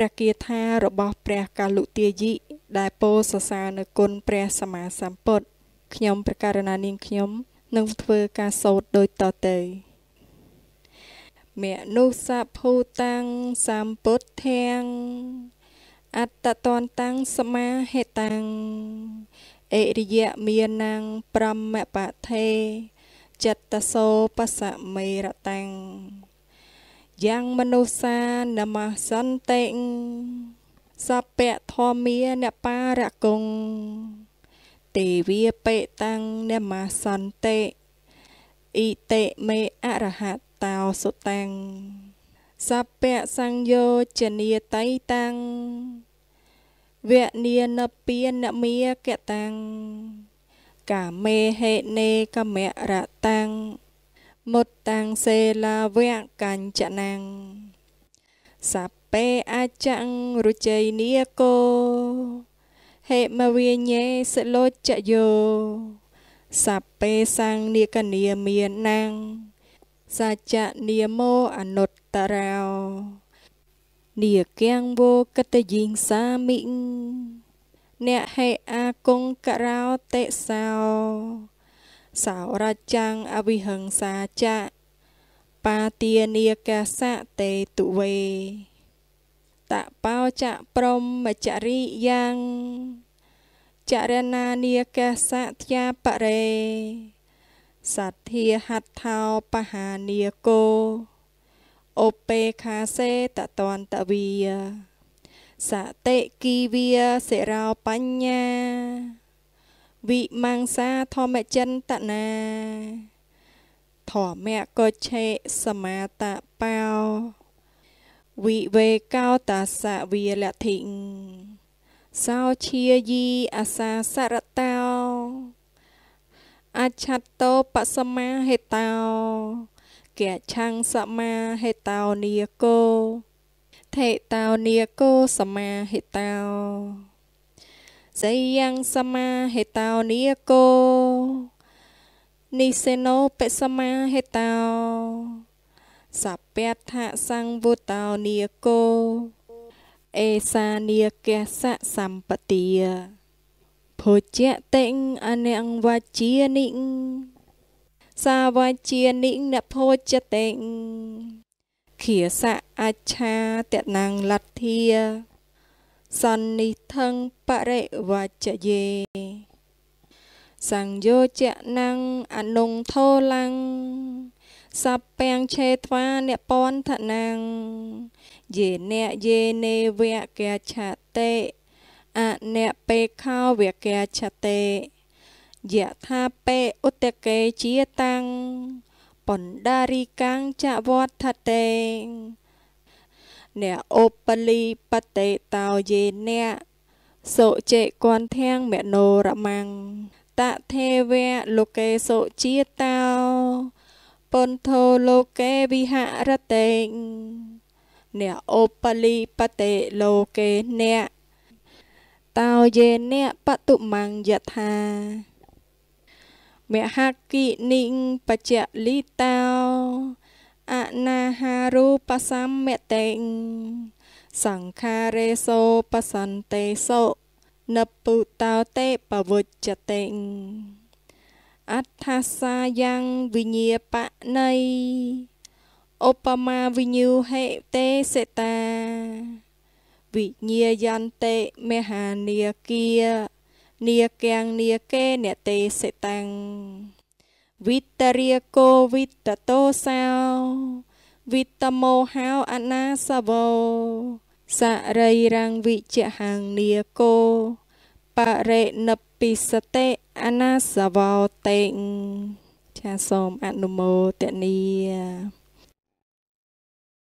ព្រះគាថារបស់ព្រះកាលុទាយិដែលពោសរសើរនៅគុណព្រះសម្មាសម្ពុទ្ធខ្ញុំព្រះករណានាងខ្ញុំនឹងធ្វើការសូត្រដូចតទៅមនុស្សភូតាំងសម្ពុទ្ធាំងអត្តតនតាំងសមាហេតាំងអិរិយមានាងប្រមបថេចិត្តសោបសមេរតាំងយ៉ាងមនុស្សានមសន្តិសពៈធម្មានបារកុងទេវាបេតាំងនមសន្តិអ៊ីតិមេអរហតោសុតាំងសពៈសង្យោជនីតៃតាំងវនានពានមាកតាំងកាមេហេនេកមរតាំងមុតតាំងសេលាវៈកញ្ចណាំងសពេអាចੰរុជ័យនីកោហេមវិញ្ញេសលោចយោសពេសង្ឃនីកនីមានណាំងសច្ចនាមោអនុត្តរោនីគាំងវោកតយិងសាមិញអ្នកហេអាគង្ករោតិសោសោរច្ចាំងអវិហិង្សាចៈបាទានាកាសៈតេទុវេតបោចៈព្រមចរិយ៉ាងចរណានាកាសៈធ្យាបរេសទ្ធាហដ្ឋោបហានាគោអូបេខាសេតតន្តវីសតិគីវាសិរោបញ្ញាវិមង្សាធម្មចិន្តនាធម្មកុឆេសមាតបោវិវេកោតាសវិលធិងសោជាយីអាសាសរតោអច្ឆតោបសមាហេតោកេឆੰសមាហេតោនីកោថេតោនីកោសមាហេតោសយ៉ាងសមាហេតោនីកោនិសេណោបិសមាហេតោសពតថសង្វតោនីកោអេសានីកេសសម្បទាភោជៈតិងអនងវាជានិងសាវាជានិងនភោជៈតិងខៀសៈអច្ឆាតនងលទ្ធាសន្និថੰបរិវច្ចយេសង្យោជនាងអនុងធោឡាំងសពាំងឆេថ្វាអ្នកពនធនាងយេអ្នកយេនេវៈកេឆតេអអ្នកពេខោវៈកេឆតេយថាពេឧតកេជាតាំងបណ្ដារីកាំងចវត្តថតេអ្នកអូបលីបតេតោយេអ្នកសុចេគនធាងមនោរមੰងតទេវៈលោកេសុជាតោពុនធោលោកេវិហរតេងអ្នកអូបលីបតេលោកេអ្នកតោយេអ្នកបតុមੰងយថាមហគិនិង បច្ចលីតាណាហារូបសម្មតេសង្ខារេសោបសន្តិសោនពុតោតេបវុជតេអដ្ឋសាយ៉ាងវិញ្ញាបណៃឧបមាវិញ្ញូហេតេសេតា វិញ្ញាយន្តេមហានាគានាគាំងនាកេអ្នកទេសតាំងវិតរាគោវិតតោសោវិតមោហោអនាសវោសរីរង្គវិជ្ជហង្នាគោបរិណពិសតេអនាសវោតេចាសូមអនុមោទនា